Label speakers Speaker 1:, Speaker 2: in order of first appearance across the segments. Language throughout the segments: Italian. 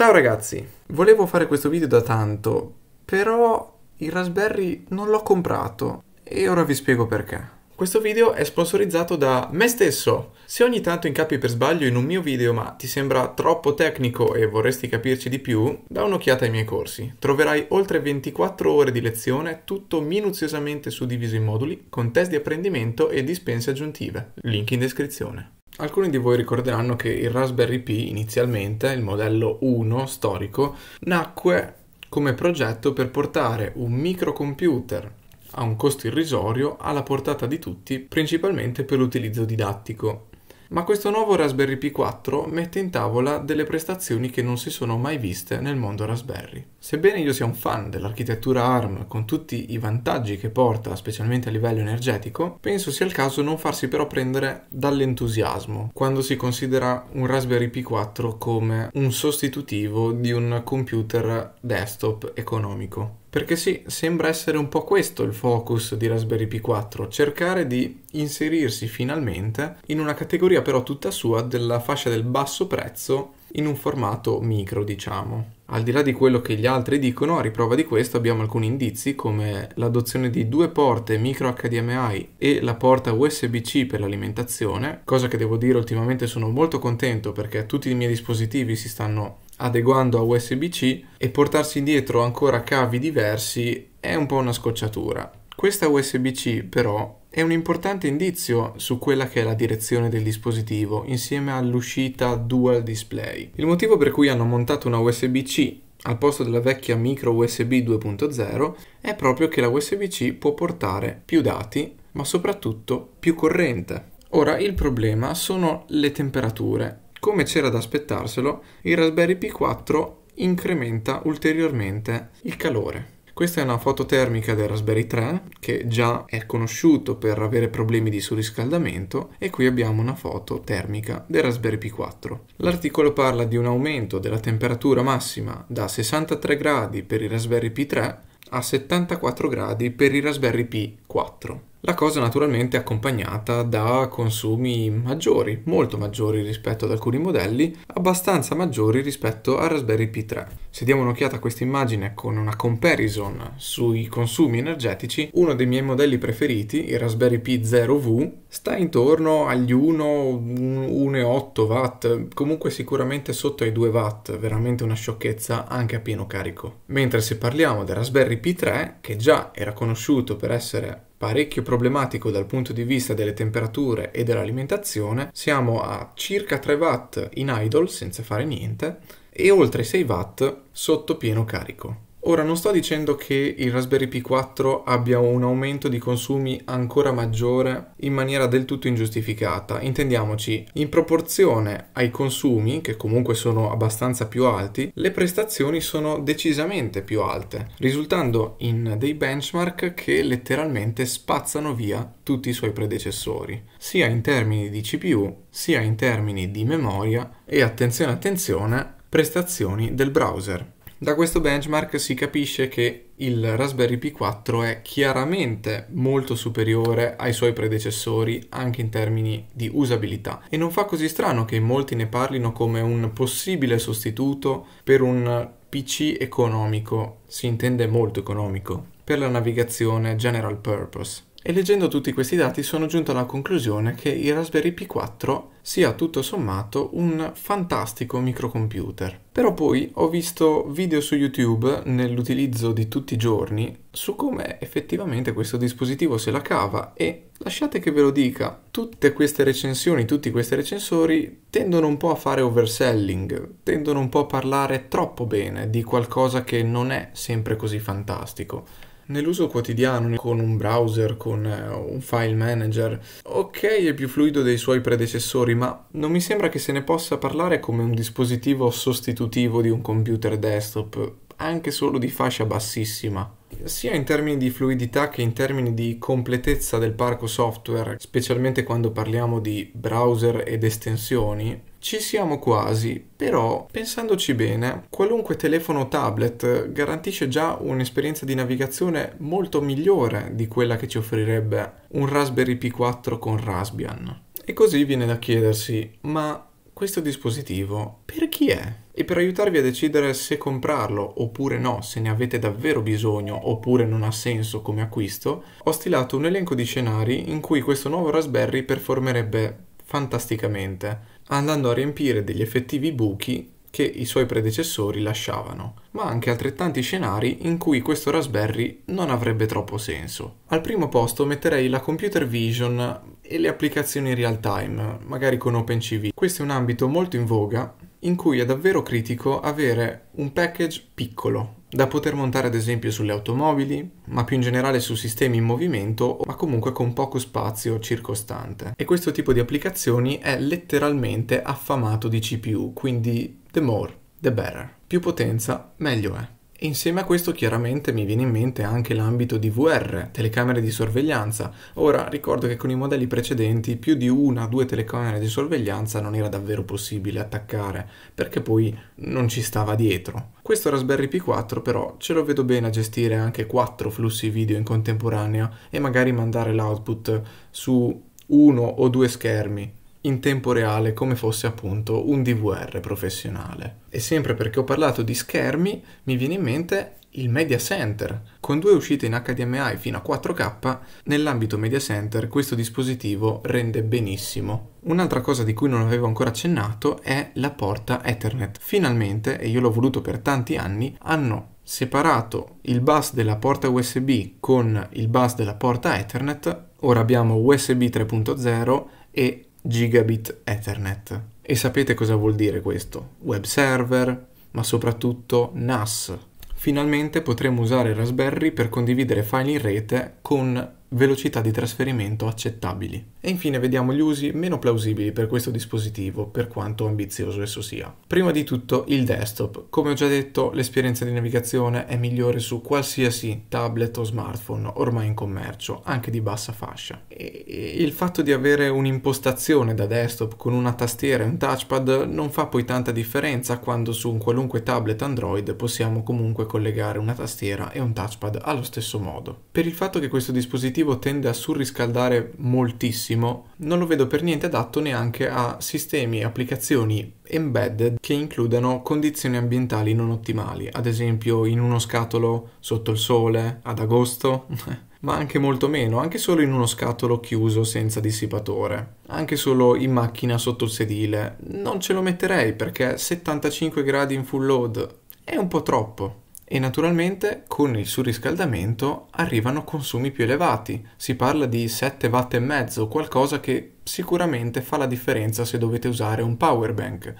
Speaker 1: Ciao ragazzi, volevo fare questo video da tanto, però il Raspberry non l'ho comprato e ora vi spiego perché. Questo video è sponsorizzato da me stesso. Se ogni tanto incappi per sbaglio in un mio video ma ti sembra troppo tecnico e vorresti capirci di più, da un'occhiata ai miei corsi. Troverai oltre 24 ore di lezione, tutto minuziosamente suddiviso in moduli, con test di apprendimento e dispense aggiuntive. Link in descrizione. Alcuni di voi ricorderanno che il Raspberry Pi inizialmente, il modello 1 storico, nacque come progetto per portare un microcomputer a un costo irrisorio alla portata di tutti, principalmente per l'utilizzo didattico ma questo nuovo Raspberry Pi 4 mette in tavola delle prestazioni che non si sono mai viste nel mondo Raspberry. Sebbene io sia un fan dell'architettura ARM con tutti i vantaggi che porta, specialmente a livello energetico, penso sia il caso non farsi però prendere dall'entusiasmo quando si considera un Raspberry Pi 4 come un sostitutivo di un computer desktop economico. Perché sì, sembra essere un po' questo il focus di Raspberry Pi 4, cercare di inserirsi finalmente in una categoria però tutta sua della fascia del basso prezzo in un formato micro, diciamo. Al di là di quello che gli altri dicono, a riprova di questo abbiamo alcuni indizi come l'adozione di due porte micro HDMI e la porta USB-C per l'alimentazione, cosa che devo dire ultimamente sono molto contento perché tutti i miei dispositivi si stanno adeguando a USB-C e portarsi indietro ancora cavi diversi è un po' una scocciatura. Questa USB-C però è un importante indizio su quella che è la direzione del dispositivo insieme all'uscita Dual Display. Il motivo per cui hanno montato una USB-C al posto della vecchia micro USB 2.0 è proprio che la USB-C può portare più dati ma soprattutto più corrente. Ora il problema sono le temperature. Come c'era da aspettarselo, il Raspberry Pi 4 incrementa ulteriormente il calore. Questa è una foto termica del Raspberry 3 che già è conosciuto per avere problemi di surriscaldamento e qui abbiamo una foto termica del Raspberry Pi 4. L'articolo parla di un aumento della temperatura massima da 63 gradi per il Raspberry Pi 3 a 74 gradi per il Raspberry Pi 4. La cosa naturalmente è accompagnata da consumi maggiori, molto maggiori rispetto ad alcuni modelli, abbastanza maggiori rispetto al Raspberry Pi 3. Se diamo un'occhiata a questa immagine con una comparison sui consumi energetici, uno dei miei modelli preferiti, il Raspberry Pi 0V, sta intorno agli 1, 1,8 watt, comunque sicuramente sotto ai 2 watt, veramente una sciocchezza anche a pieno carico. Mentre se parliamo del Raspberry Pi 3, che già era conosciuto per essere parecchio problematico dal punto di vista delle temperature e dell'alimentazione, siamo a circa 3 watt in idle senza fare niente e oltre 6 watt sotto pieno carico. Ora non sto dicendo che il Raspberry Pi 4 abbia un aumento di consumi ancora maggiore in maniera del tutto ingiustificata, intendiamoci, in proporzione ai consumi, che comunque sono abbastanza più alti, le prestazioni sono decisamente più alte, risultando in dei benchmark che letteralmente spazzano via tutti i suoi predecessori, sia in termini di CPU, sia in termini di memoria e attenzione attenzione, prestazioni del browser. Da questo benchmark si capisce che il Raspberry Pi 4 è chiaramente molto superiore ai suoi predecessori anche in termini di usabilità e non fa così strano che molti ne parlino come un possibile sostituto per un PC economico, si intende molto economico, per la navigazione general purpose. E leggendo tutti questi dati sono giunto alla conclusione che il Raspberry Pi 4 sia tutto sommato un fantastico microcomputer. Però poi ho visto video su YouTube nell'utilizzo di tutti i giorni su come effettivamente questo dispositivo se la cava e lasciate che ve lo dica, tutte queste recensioni, tutti questi recensori tendono un po' a fare overselling, tendono un po' a parlare troppo bene di qualcosa che non è sempre così fantastico nell'uso quotidiano con un browser, con eh, un file manager. Ok, è più fluido dei suoi predecessori, ma non mi sembra che se ne possa parlare come un dispositivo sostitutivo di un computer desktop, anche solo di fascia bassissima sia in termini di fluidità che in termini di completezza del parco software, specialmente quando parliamo di browser ed estensioni, ci siamo quasi, però pensandoci bene, qualunque telefono o tablet garantisce già un'esperienza di navigazione molto migliore di quella che ci offrirebbe un Raspberry Pi 4 con Raspbian. E così viene da chiedersi, ma questo dispositivo per chi è? E per aiutarvi a decidere se comprarlo oppure no, se ne avete davvero bisogno oppure non ha senso come acquisto, ho stilato un elenco di scenari in cui questo nuovo Raspberry performerebbe fantasticamente andando a riempire degli effettivi buchi che i suoi predecessori lasciavano, ma anche altrettanti scenari in cui questo Raspberry non avrebbe troppo senso. Al primo posto metterei la computer vision e le applicazioni real time, magari con OpenCV. Questo è un ambito molto in voga in cui è davvero critico avere un package piccolo da poter montare ad esempio sulle automobili, ma più in generale su sistemi in movimento, ma comunque con poco spazio circostante. E questo tipo di applicazioni è letteralmente affamato di CPU, quindi the more, the better. Più potenza, meglio è. E insieme a questo chiaramente mi viene in mente anche l'ambito di VR, telecamere di sorveglianza. Ora ricordo che con i modelli precedenti più di una o due telecamere di sorveglianza non era davvero possibile attaccare, perché poi non ci stava dietro. Questo Raspberry Pi 4 però ce lo vedo bene a gestire anche quattro flussi video in contemporanea e magari mandare l'output su uno o due schermi in tempo reale come fosse appunto un DVR professionale. E sempre perché ho parlato di schermi, mi viene in mente il Media Center. Con due uscite in HDMI fino a 4K, nell'ambito Media Center questo dispositivo rende benissimo. Un'altra cosa di cui non avevo ancora accennato è la porta Ethernet. Finalmente, e io l'ho voluto per tanti anni, hanno separato il bus della porta USB con il bus della porta Ethernet. Ora abbiamo USB 3.0 e gigabit Ethernet. E sapete cosa vuol dire questo? Web server, ma soprattutto NAS. Finalmente potremo usare Raspberry per condividere file in rete con velocità di trasferimento accettabili. E infine vediamo gli usi meno plausibili per questo dispositivo, per quanto ambizioso esso sia. Prima di tutto il desktop. Come ho già detto, l'esperienza di navigazione è migliore su qualsiasi tablet o smartphone ormai in commercio, anche di bassa fascia. E il fatto di avere un'impostazione da desktop con una tastiera e un touchpad non fa poi tanta differenza quando su un qualunque tablet Android possiamo comunque collegare una tastiera e un touchpad allo stesso modo. Per il fatto che questo dispositivo dispositivo tende a surriscaldare moltissimo, non lo vedo per niente adatto neanche a sistemi e applicazioni embedded che includano condizioni ambientali non ottimali, ad esempio in uno scatolo sotto il sole ad agosto. ma anche molto meno, anche solo in uno scatolo chiuso senza dissipatore, anche solo in macchina sotto il sedile. Non ce lo metterei perché 75 gradi in full load è un po' troppo e naturalmente con il surriscaldamento arrivano consumi più elevati, si parla di 7 watt e mezzo, qualcosa che sicuramente fa la differenza se dovete usare un power bank.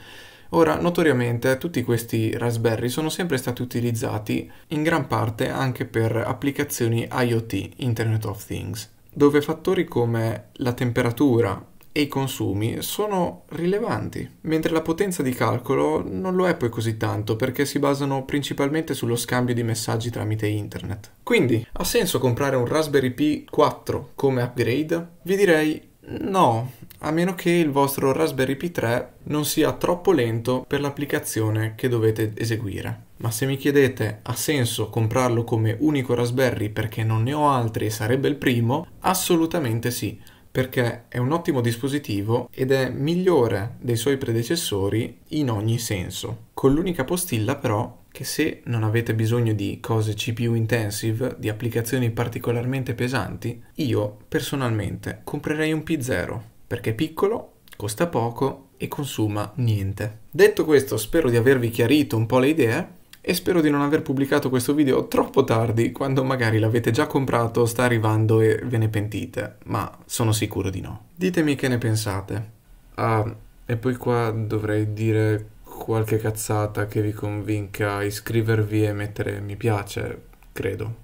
Speaker 1: Ora, notoriamente tutti questi Raspberry sono sempre stati utilizzati in gran parte anche per applicazioni IoT, Internet of Things, dove fattori come la temperatura e i consumi sono rilevanti, mentre la potenza di calcolo non lo è poi così tanto perché si basano principalmente sullo scambio di messaggi tramite internet. Quindi, ha senso comprare un Raspberry Pi 4 come upgrade? Vi direi No, a meno che il vostro Raspberry Pi 3 non sia troppo lento per l'applicazione che dovete eseguire. Ma se mi chiedete ha senso comprarlo come unico Raspberry perché non ne ho altri e sarebbe il primo, assolutamente sì perché è un ottimo dispositivo ed è migliore dei suoi predecessori in ogni senso, con l'unica postilla però che se non avete bisogno di cose CPU intensive, di applicazioni particolarmente pesanti, io personalmente comprerei un P0 perché è piccolo, costa poco e consuma niente. Detto questo, spero di avervi chiarito un po' le idee e spero di non aver pubblicato questo video troppo tardi quando magari l'avete già comprato, sta arrivando e ve ne pentite, ma sono sicuro di no. Ditemi che ne pensate. Ah, e poi qua dovrei dire qualche cazzata che vi convinca a iscrivervi e mettere mi piace, credo.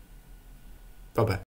Speaker 1: Vabbè.